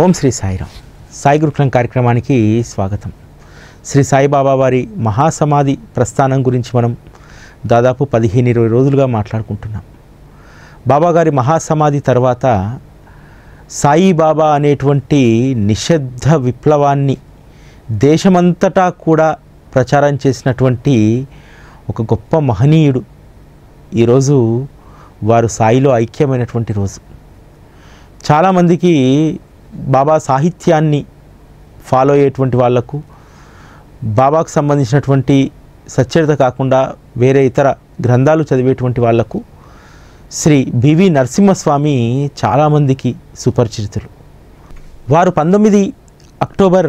ఓం శ్రీ సాయిరాం సాయి గురుకులం కార్యక్రమానికి స్వాగతం శ్రీ సాయిబాబా వారి మహాసమాధి ప్రస్థానం గురించి మనం దాదాపు పదిహేను ఇరవై రోజులుగా మాట్లాడుకుంటున్నాం బాబాగారి మహాసమాధి తర్వాత సాయిబాబా అనేటువంటి నిషిద్ధ విప్లవాన్ని దేశమంతటా కూడా ప్రచారం చేసినటువంటి ఒక గొప్ప మహనీయుడు ఈరోజు వారు సాయిలో ఐక్యమైనటువంటి రోజు చాలామందికి బాబా సాహిత్యాన్ని ఫాలో అయ్యేటువంటి వాళ్లకు బాబాకు సంబంధించినటువంటి సచ్చరిత కాకుండా వేరే ఇతర గ్రంథాలు చదివేటువంటి వాళ్లకు శ్రీ బివి నరసింహస్వామి చాలామందికి సుపరిచితులు వారు పంతొమ్మిది అక్టోబర్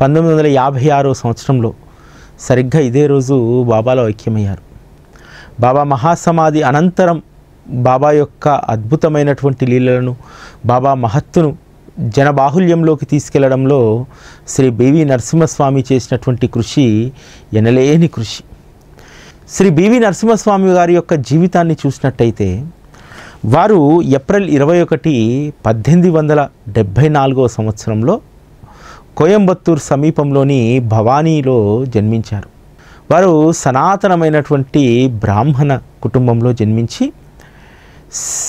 పంతొమ్మిది వందల యాభై ఆరో సంవత్సరంలో సరిగ్గా ఇదే రోజు బాబాలో ఐక్యమయ్యారు బాబా మహాసమాధి అనంతరం బాబా యొక్క అద్భుతమైనటువంటి లీలలను బాబా మహత్తును జనబాహుల్యంలోకి తీసుకెళ్లడంలో శ్రీ బీవీ నరసింహస్వామి చేసినటువంటి కృషి ఎనలేని కృషి శ్రీ బివి నరసింహస్వామి గారి యొక్క జీవితాన్ని చూసినట్టయితే వారు ఏప్రిల్ ఇరవై ఒకటి పద్దెనిమిది వందల డెబ్భై నాలుగో సంవత్సరంలో కోయంబత్తూర్ సమీపంలోని భవానీలో జన్మించారు వారు సనాతనమైనటువంటి బ్రాహ్మణ కుటుంబంలో జన్మించి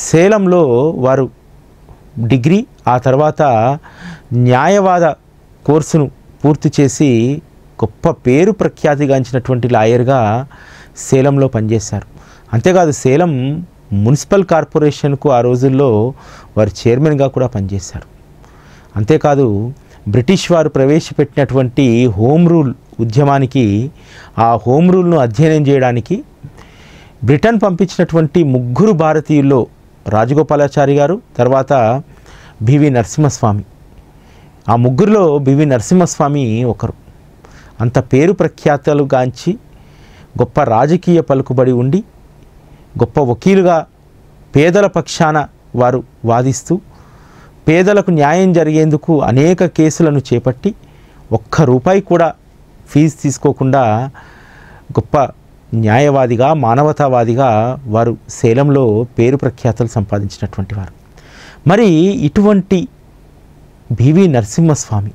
సేలంలో వారు డిగ్రీ ఆ తర్వాత న్యాయవాద కోర్సును పూర్తి చేసి గొప్ప పేరు ప్రఖ్యాతిగాంచినటువంటి లాయర్గా సేలంలో పనిచేశారు అంతేకాదు సేలం మున్సిపల్ కార్పొరేషన్కు ఆ రోజుల్లో వారు చైర్మన్గా కూడా పనిచేశారు అంతేకాదు బ్రిటిష్ వారు ప్రవేశపెట్టినటువంటి హోమ్ రూల్ ఉద్యమానికి ఆ హోమ్ రూల్ను అధ్యయనం చేయడానికి బ్రిటన్ పంపించినటువంటి ముగ్గురు భారతీయుల్లో రాజగోపాలాచారి గారు తర్వాత బివి నరసింహస్వామి ఆ ముగ్గురులో బివి నరసింహస్వామి ఒకరు అంత పేరు ప్రఖ్యాతలు గాంచి గొప్ప రాజకీయ పలుకుబడి ఉండి గొప్ప వకీలుగా పేదల పక్షాన వారు వాదిస్తూ పేదలకు న్యాయం జరిగేందుకు అనేక కేసులను చేపట్టి ఒక్క రూపాయి కూడా ఫీజు తీసుకోకుండా గొప్ప న్యాయవాదిగా మానవతావాదిగా వారు సేలంలో పేరు ప్రఖ్యాతలు సంపాదించినటువంటి వారు మరి ఇటువంటి బివి నరసింహస్వామి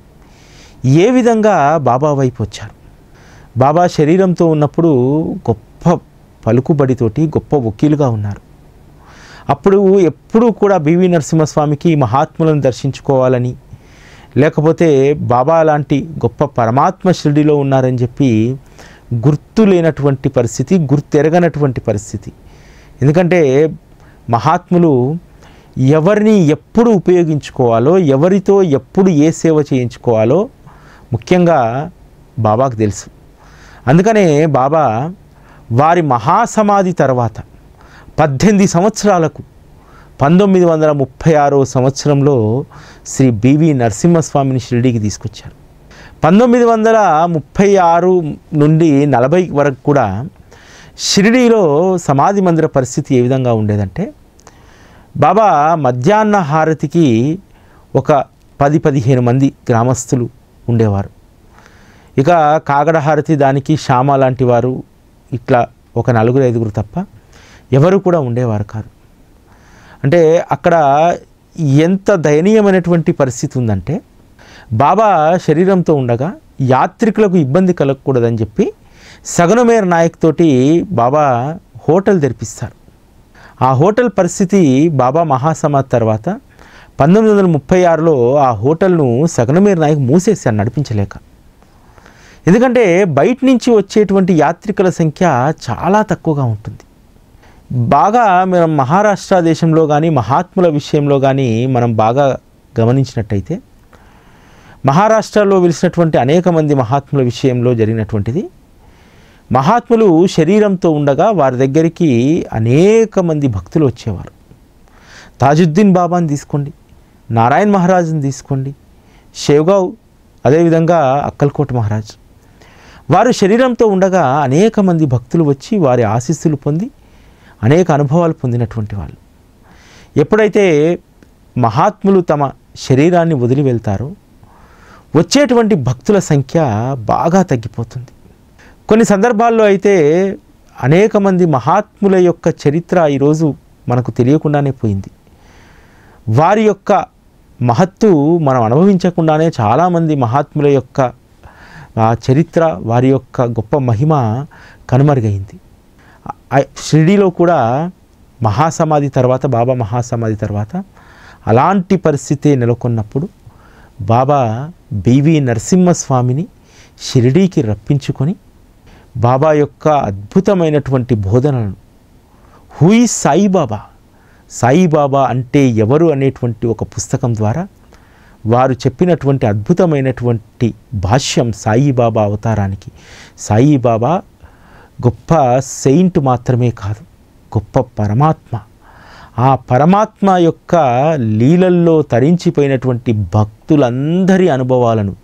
ఏ విధంగా బాబా వైపు వచ్చారు బాబా శరీరంతో ఉన్నప్పుడు గొప్ప పలుకుబడితోటి గొప్ప వకీలుగా ఉన్నారు అప్పుడు ఎప్పుడూ కూడా బివి నరసింహస్వామికి మహాత్ములను దర్శించుకోవాలని లేకపోతే బాబా లాంటి గొప్ప పరమాత్మ షిరిడిలో ఉన్నారని చెప్పి గుర్తు లేనటువంటి పరిస్థితి గుర్తెరగనటువంటి పరిస్థితి ఎందుకంటే మహాత్ములు ఎవరిని ఎప్పుడు ఉపయోగించుకోవాలో ఎవరితో ఎప్పుడు ఏ సేవ చేయించుకోవాలో ముఖ్యంగా బాబాకు తెలుసు అందుకనే బాబా వారి మహాసమాధి తర్వాత పద్దెనిమిది సంవత్సరాలకు పంతొమ్మిది వందల ముప్పై ఆరో సంవత్సరంలో శ్రీ బివి నరసింహస్వామిని షిరిడీకి తీసుకొచ్చారు పంతొమ్మిది వందల ముప్పై ఆరు నుండి నలభై వరకు కూడా షిరిడీలో సమాధి మందిర పరిస్థితి ఏ విధంగా ఉండేదంటే బాబా మధ్యాహ్న హారతికి ఒక పది పదిహేను మంది గ్రామస్తులు ఉండేవారు ఇక కాగడ హారతి దానికి శ్యామ లాంటి వారు ఇట్లా ఒక నలుగురు ఐదుగురు తప్ప ఎవరు కూడా ఉండేవారు కాదు అంటే అక్కడ ఎంత దయనీయమైనటువంటి పరిస్థితి ఉందంటే బాబా శరీరంతో ఉండగా యాత్రికులకు ఇబ్బంది కలగకూడదని చెప్పి సగనుమేర నాయక్ తోటి బాబా హోటల్ తెరిపిస్తారు ఆ హోటల్ పరిస్థితి బాబా మహాసమాధ్ తర్వాత పంతొమ్మిది వందల ముప్పై ఆరులో ఆ హోటల్ను సగనమీర నాయక్ మూసేశాను నడిపించలేక ఎందుకంటే బయట నుంచి వచ్చేటువంటి యాత్రికుల సంఖ్య చాలా తక్కువగా ఉంటుంది బాగా మనం మహారాష్ట్ర దేశంలో కానీ మహాత్ముల విషయంలో కానీ మనం బాగా గమనించినట్టయితే మహారాష్ట్రలో వెలిసినటువంటి అనేక మంది మహాత్ముల విషయంలో జరిగినటువంటిది మహాత్ములు శరీరంతో ఉండగా వారి దగ్గరికి అనేక మంది భక్తులు వచ్చేవారు తాజుద్దీన్ బాబాని తీసుకోండి నారాయణ మహారాజుని తీసుకోండి షేవ్గావ్ అదేవిధంగా అక్కల్కోట మహారాజ్ వారు శరీరంతో ఉండగా అనేక మంది భక్తులు వచ్చి వారి ఆశీస్సులు పొంది అనేక అనుభవాలు పొందినటువంటి వాళ్ళు ఎప్పుడైతే మహాత్ములు తమ శరీరాన్ని వదిలి వెళ్తారో వచ్చేటువంటి భక్తుల సంఖ్య బాగా తగ్గిపోతుంది కొన్ని సందర్భాల్లో అయితే అనేక మంది మహాత్ముల యొక్క చరిత్ర ఈరోజు మనకు తెలియకుండానే పోయింది వారి యొక్క మహత్తు మనం అనుభవించకుండానే చాలామంది మహాత్ముల యొక్క చరిత్ర వారి యొక్క గొప్ప మహిమ కనుమరుగైంది షిరిడీలో కూడా మహాసమాధి తర్వాత బాబా మహాసమాధి తర్వాత అలాంటి పరిస్థితి నెలకొన్నప్పుడు బాబా బీవీ నరసింహస్వామిని షిరిడీకి రప్పించుకొని బాబా యొక్క అద్భుతమైనటువంటి బోధనలను హూయి సాయిబాబా సాయిబాబా అంటే ఎవరు అనేటువంటి ఒక పుస్తకం ద్వారా వారు చెప్పినటువంటి అద్భుతమైనటువంటి భాష్యం సాయిబాబా అవతారానికి సాయిబాబా గొప్ప సెయింట్ మాత్రమే కాదు గొప్ప పరమాత్మ ఆ పరమాత్మ యొక్క లీలల్లో తరించిపోయినటువంటి భక్తులందరి అనుభవాలను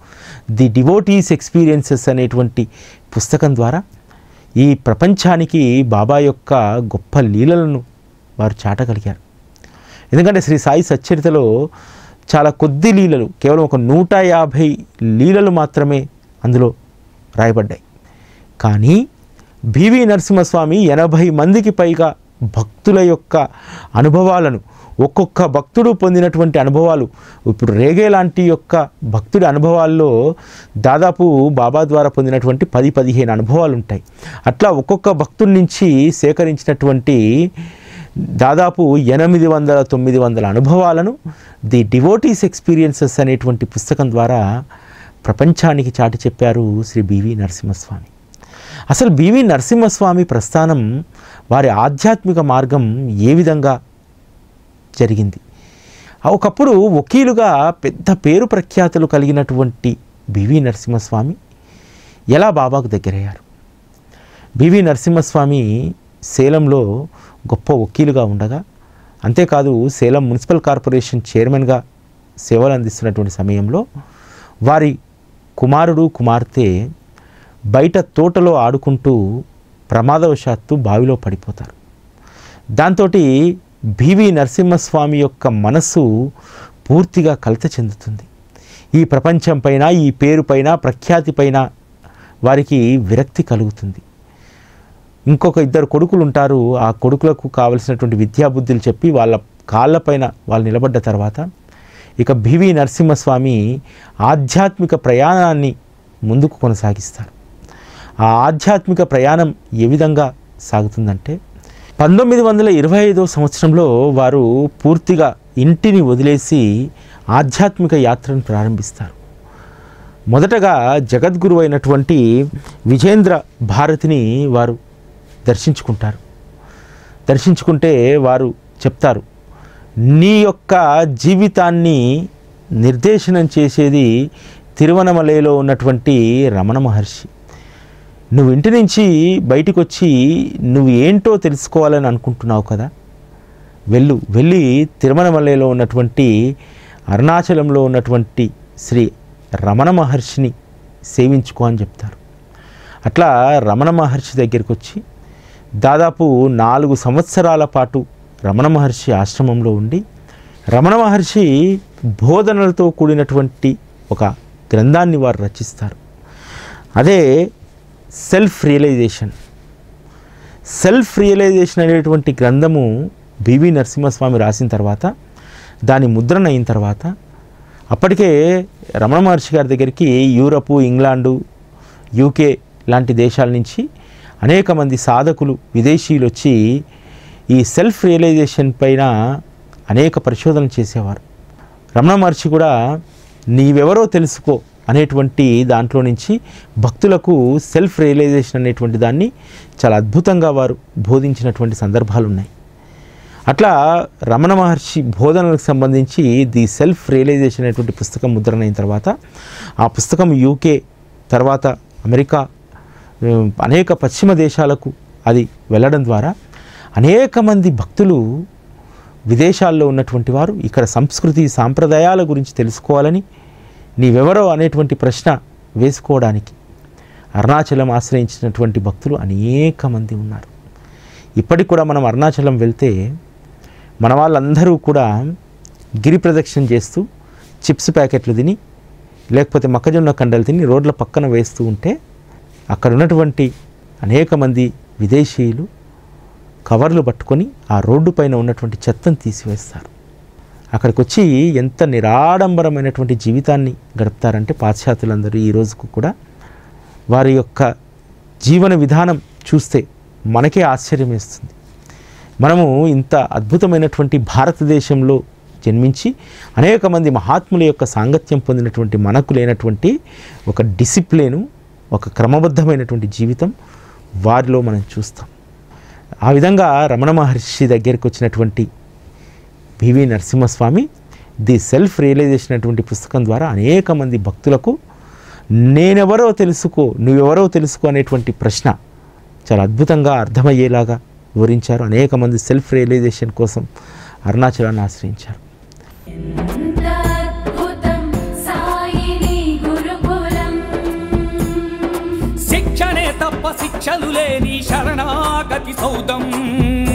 ది డివోటీస్ ఎక్స్పీరియన్సెస్ అనేటువంటి పుస్తకం ద్వారా ఈ ప్రపంచానికి బాబా యొక్క గొప్ప లీలలను వారు చాటగలిగారు ఎందుకంటే శ్రీ సాయి సచ్చరితలో చాలా కొద్ది లీలలు కేవలం ఒక నూట యాభై లీలలు మాత్రమే అందులో రాయబడ్డాయి కానీ బీవీ నరసింహస్వామి ఎనభై మందికి పైగా భక్తుల యొక్క అనుభవాలను ఒక్కొక్క భక్తుడు పొందినటువంటి అనుభవాలు ఇప్పుడు రేగే లాంటి యొక్క భక్తుడి అనుభవాల్లో దాదాపు బాబా ద్వారా పొందినటువంటి పది పదిహేను అనుభవాలు ఉంటాయి అట్లా ఒక్కొక్క భక్తుడి నుంచి సేకరించినటువంటి దాదాపు ఎనిమిది వందల తొమ్మిది వందల అనుభవాలను ది డివోటీస్ ఎక్స్పీరియన్సెస్ అనేటువంటి పుస్తకం ద్వారా ప్రపంచానికి చాటి చెప్పారు శ్రీ బివి నరసింహస్వామి అసలు బివి నరసింహస్వామి ప్రస్థానం వారి ఆధ్యాత్మిక మార్గం ఏ విధంగా జరిగింది ఒకప్పుడు వకీలుగా పెద్ద పేరు ప్రఖ్యాతులు కలిగినటువంటి బివి నరసింహస్వామి ఎలా బాబాకు దగ్గరయ్యారు బివి నరసింహస్వామి సేలంలో గొప్ప వకీలుగా ఉండగా అంతేకాదు సేలం మున్సిపల్ కార్పొరేషన్ చైర్మన్గా సేవలు అందిస్తున్నటువంటి సమయంలో వారి కుమారుడు కుమార్తె బయట తోటలో ఆడుకుంటూ ప్రమాదవశాత్తు బావిలో పడిపోతారు దాంతో బివి నరసింహస్వామి యొక్క మనసు పూర్తిగా కలత చెందుతుంది ఈ ప్రపంచం పైన ఈ పేరుపైన ప్రఖ్యాతిపైన వారికి విరక్తి కలుగుతుంది ఇంకొక ఇద్దరు కొడుకులు ఉంటారు ఆ కొడుకులకు కావలసినటువంటి విద్యాబుద్ధులు చెప్పి వాళ్ళ కాళ్ళపైన వాళ్ళు నిలబడ్డ తర్వాత ఇక బివి నరసింహస్వామి ఆధ్యాత్మిక ప్రయాణాన్ని ముందుకు కొనసాగిస్తారు ఆ ఆధ్యాత్మిక ప్రయాణం ఏ విధంగా సాగుతుందంటే పంతొమ్మిది వందల ఇరవై ఐదో సంవత్సరంలో వారు పూర్తిగా ఇంటిని వదిలేసి ఆధ్యాత్మిక యాత్రను ప్రారంభిస్తారు మొదటగా జగద్గురు అయినటువంటి విజేంద్ర భారతిని వారు దర్శించుకుంటారు దర్శించుకుంటే వారు చెప్తారు నీ యొక్క జీవితాన్ని నిర్దేశనం చేసేది తిరువనమలైలో ఉన్నటువంటి రమణ మహర్షి నువ్వు ఇంటి నుంచి బయటకు వచ్చి నువ్వు ఏంటో తెలుసుకోవాలని అనుకుంటున్నావు కదా వెళ్ళు వెళ్ళి తిరుమలమల్లెలో ఉన్నటువంటి అరుణాచలంలో ఉన్నటువంటి శ్రీ రమణ మహర్షిని సేవించుకో అని చెప్తారు అట్లా రమణ మహర్షి దగ్గరికి వచ్చి దాదాపు నాలుగు సంవత్సరాల పాటు రమణ మహర్షి ఆశ్రమంలో ఉండి రమణ మహర్షి బోధనలతో కూడినటువంటి ఒక గ్రంథాన్ని వారు రచిస్తారు అదే సెల్ఫ్ రియలైజేషన్ సెల్ఫ్ రియలైజేషన్ అనేటువంటి గ్రంథము బివి నరసింహస్వామి రాసిన తర్వాత దాని ముద్రణ అయిన తర్వాత అప్పటికే రమణ మహర్షి గారి దగ్గరికి యూరపు ఇంగ్లాండు యూకే లాంటి దేశాల నుంచి అనేక మంది సాధకులు విదేశీయులు వచ్చి ఈ సెల్ఫ్ రియలైజేషన్ పైన అనేక పరిశోధనలు చేసేవారు రమణ మహర్షి కూడా నీవెవరో తెలుసుకో అనేటువంటి దాంట్లో నుంచి భక్తులకు సెల్ఫ్ రియలైజేషన్ అనేటువంటి దాన్ని చాలా అద్భుతంగా వారు బోధించినటువంటి సందర్భాలు ఉన్నాయి అట్లా రమణ మహర్షి బోధనలకు సంబంధించి ది సెల్ఫ్ రియలైజేషన్ అనేటువంటి పుస్తకం ముద్రణ అయిన తర్వాత ఆ పుస్తకం యూకే తర్వాత అమెరికా అనేక పశ్చిమ దేశాలకు అది వెళ్ళడం ద్వారా అనేక మంది భక్తులు విదేశాల్లో ఉన్నటువంటి వారు ఇక్కడ సంస్కృతి సాంప్రదాయాల గురించి తెలుసుకోవాలని నీవెవరో అనేటువంటి ప్రశ్న వేసుకోవడానికి అరుణాచలం ఆశ్రయించినటువంటి భక్తులు అనేక మంది ఉన్నారు ఇప్పటికి కూడా మనం అరుణాచలం వెళ్తే మన వాళ్ళందరూ కూడా గిరి ప్రదక్షిణ చేస్తూ చిప్స్ ప్యాకెట్లు తిని లేకపోతే మొక్కజొన్న కండలు తిని రోడ్ల పక్కన వేస్తూ ఉంటే అక్కడ ఉన్నటువంటి అనేక మంది విదేశీయులు కవర్లు పట్టుకొని ఆ రోడ్డు పైన ఉన్నటువంటి చెత్తను తీసివేస్తారు అక్కడికి వచ్చి ఎంత నిరాడంబరమైనటువంటి జీవితాన్ని గడుపుతారంటే పాశ్చాత్యులందరూ ఈ రోజుకు కూడా వారి యొక్క జీవన విధానం చూస్తే మనకే ఆశ్చర్యం వేస్తుంది మనము ఇంత అద్భుతమైనటువంటి భారతదేశంలో జన్మించి అనేక మంది మహాత్ముల యొక్క సాంగత్యం పొందినటువంటి మనకు లేనటువంటి ఒక డిసిప్లిను ఒక క్రమబద్ధమైనటువంటి జీవితం వారిలో మనం చూస్తాం ఆ విధంగా రమణ మహర్షి దగ్గరికి వచ్చినటువంటి P V Narasimhaswamy the self realisation అటువంటి పుస్తకం ద్వారా అనేక మంది భక్తులకు నేనెవరో తెలుసుకో నువ్వెవరో తెలుసుకో అనేటువంటి ప్రశ్న చాలా అద్భుతంగా అర్థమయ్యేలాగా వివరించారు అనేక మంది సెల్ఫ్ రియలైజేషన్ కోసం అరుణాచలాన్ని ఆశ్రయించారు శిక్షణే తప్ప శిక్షలు లేని శరణాగతి సౌదం